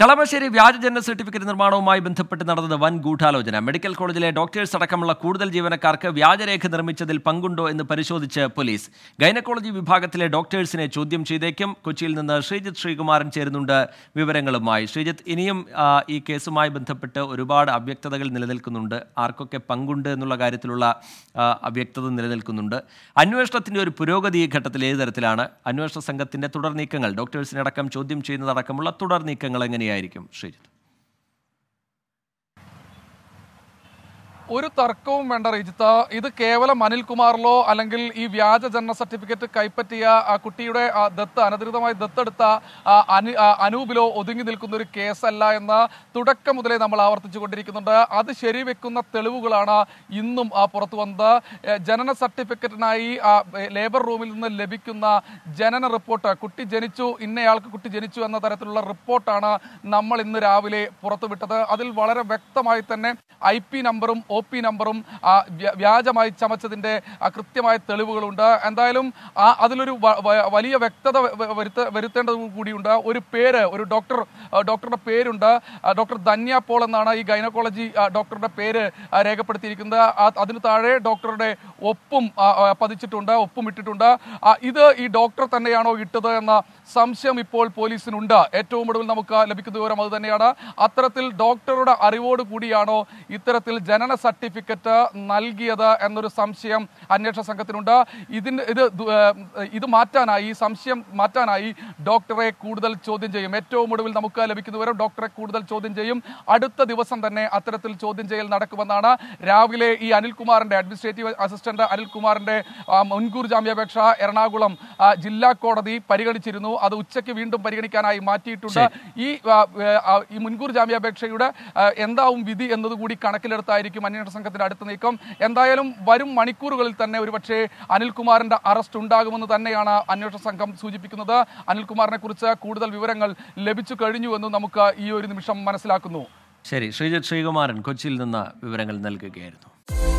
കളമശ്ശേരി വ്യാജ ജനന സർട്ടിഫിക്കറ്റ് നിർമ്മാണവുമായി ബന്ധപ്പെട്ട് നടന്നത് വൻ ഗൂഢാലോചന മെഡിക്കൽ കോളേജിലെ ഡോക്ടേഴ്സ് അടക്കമുള്ള കൂടുതൽ ജീവനക്കാർക്ക് വ്യാജരേഖ നിർമ്മിച്ചതിൽ പങ്കുണ്ടോ എന്ന് പരിശോധിച്ച് പോലീസ് ഗൈനക്കോളജി വിഭാഗത്തിലെ ഡോക്ടേഴ്സിനെ ചോദ്യം ചെയ്തേക്കും കൊച്ചിയിൽ നിന്ന് ശ്രീജിത്ത് ശ്രീകുമാരൻ ചേരുന്നുണ്ട് വിവരങ്ങളുമായി ശ്രീജിത്ത് ഇനിയും ഈ കേസുമായി ബന്ധപ്പെട്ട് ഒരുപാട് അവ്യക്തതകൾ നിലനിൽക്കുന്നുണ്ട് ആർക്കൊക്കെ പങ്കുണ്ട് എന്നുള്ള കാര്യത്തിലുള്ള അവ്യക്തത നിലനിൽക്കുന്നുണ്ട് അന്വേഷണത്തിൻ്റെ ഒരു പുരോഗതി ഈ ഘട്ടത്തിൽ ഏത് തരത്തിലാണ് അന്വേഷണ സംഘത്തിൻ്റെ തുടർ നീക്കങ്ങൾ ഡോക്ടേഴ്സിനടക്കം ചോദ്യം ചെയ്യുന്നതടക്കമുള്ള തുടർ നീക്കങ്ങൾ എങ്ങനെയാണ് അനുയായിരിക്കും ശരി ഒരു തർക്കവും വേണ്ട റിജിത്ത ഇത് കേവലം അനിൽകുമാറിലോ അല്ലെങ്കിൽ ഈ വ്യാജ ജനന സർട്ടിഫിക്കറ്റ് കൈപ്പറ്റിയ കുട്ടിയുടെ ദത്ത് അനധികൃതമായി ദത്തെടുത്ത അനൂപിലോ ഒതുങ്ങി നിൽക്കുന്ന ഒരു കേസല്ല എന്ന് തുടക്കം മുതലേ നമ്മൾ ആവർത്തിച്ചു കൊണ്ടിരിക്കുന്നുണ്ട് അത് ശരിവെക്കുന്ന തെളിവുകളാണ് ഇന്നും പുറത്തു വന്നത് ജനന സർട്ടിഫിക്കറ്റിനായി ലേബർ റൂമിൽ നിന്ന് ലഭിക്കുന്ന ജനന റിപ്പോർട്ട് കുട്ടി ജനിച്ചു ഇന്നയാൾക്ക് കുട്ടി ജനിച്ചു എന്ന തരത്തിലുള്ള റിപ്പോർട്ടാണ് നമ്മൾ ഇന്ന് രാവിലെ പുറത്തുവിട്ടത് അതിൽ വളരെ വ്യക്തമായി തന്നെ ഐ നമ്പറും ഒ പി നമ്പറും വ്യാജമായി ചമച്ചതിൻ്റെ കൃത്യമായ തെളിവുകളുണ്ട് എന്തായാലും അതിലൊരു വലിയ വ്യക്തത വരുത്ത വരുത്തേണ്ടത് കൂടിയുണ്ട് ഒരു പേര് ഒരു ഡോക്ടർ ഡോക്ടറുടെ പേരുണ്ട് ഡോക്ടർ ധന്യ പോൾ എന്നാണ് ഈ ഗൈനക്കോളജി ഡോക്ടറുടെ പേര് രേഖപ്പെടുത്തിയിരിക്കുന്നത് അതിന് താഴെ ഡോക്ടറുടെ ഒപ്പും പതിച്ചിട്ടുണ്ട് ഒപ്പും ഇട്ടിട്ടുണ്ട് ഇത് ഈ ഡോക്ടർ തന്നെയാണോ ഇട്ടത് എന്ന സംശയം ഇപ്പോൾ പോലീസിനുണ്ട് ഏറ്റവും ഒടുവിൽ നമുക്ക് ലഭിക്കുന്ന വിവരം അത് തന്നെയാണ് അത്തരത്തിൽ ഡോക്ടറുടെ അറിവോട് കൂടിയാണോ ഇത്തരത്തിൽ ജനന സർട്ടിഫിക്കറ്റ് നൽകിയത് എന്നൊരു സംശയം അന്വേഷണ സംഘത്തിനുണ്ട് ഇതിന് ഇത് ഇത് മാറ്റാനായി സംശയം മാറ്റാനായി ഡോക്ടറെ കൂടുതൽ ചോദ്യം ചെയ്യും ഏറ്റവും ഒടുവിൽ നമുക്ക് ലഭിക്കുന്നവരും ഡോക്ടറെ കൂടുതൽ ചോദ്യം ചെയ്യും അടുത്ത ദിവസം തന്നെ അത്തരത്തിൽ ചോദ്യം ചെയ്യൽ നടക്കുമെന്നാണ് രാവിലെ ഈ അനിൽകുമാറിന്റെ അഡ്മിനിസ്ട്രേറ്റീവ് അസിസ്റ്റന്റ് അനിൽകുമാറിന്റെ മുൻകൂർ ജാമ്യാപേക്ഷ എറണാകുളം ജില്ലാ കോടതി പരിഗണിച്ചിരുന്നു അത് ഉച്ചയ്ക്ക് വീണ്ടും പരിഗണിക്കാനായി മാറ്റിയിട്ടുണ്ട് ഈ ഈ മുൻകൂർ ജാമ്യാപേക്ഷയുടെ എന്താവും വിധി എന്നതുകൂടി കണക്കിലെടുത്തായിരിക്കും അന്വേഷണ സംഘത്തിന്റെ അടുത്ത നീക്കം എന്തായാലും വരും മണിക്കൂറുകളിൽ തന്നെ ഒരുപക്ഷെ അനിൽകുമാറിന്റെ അറസ്റ്റ് ഉണ്ടാകുമെന്ന് തന്നെയാണ് അന്വേഷണ സംഘം സൂചിപ്പിക്കുന്നത് അനിൽകുമാറിനെ കുറിച്ച് കൂടുതൽ വിവരങ്ങൾ ലഭിച്ചു കഴിഞ്ഞു എന്ന് നമുക്ക് ഈ ഒരു നിമിഷം മനസ്സിലാക്കുന്നു ശരി ശ്രീജിത് ശ്രീകുമാരൻ കൊച്ചിയിൽ നിന്ന് വിവരങ്ങൾ നൽകുകയായിരുന്നു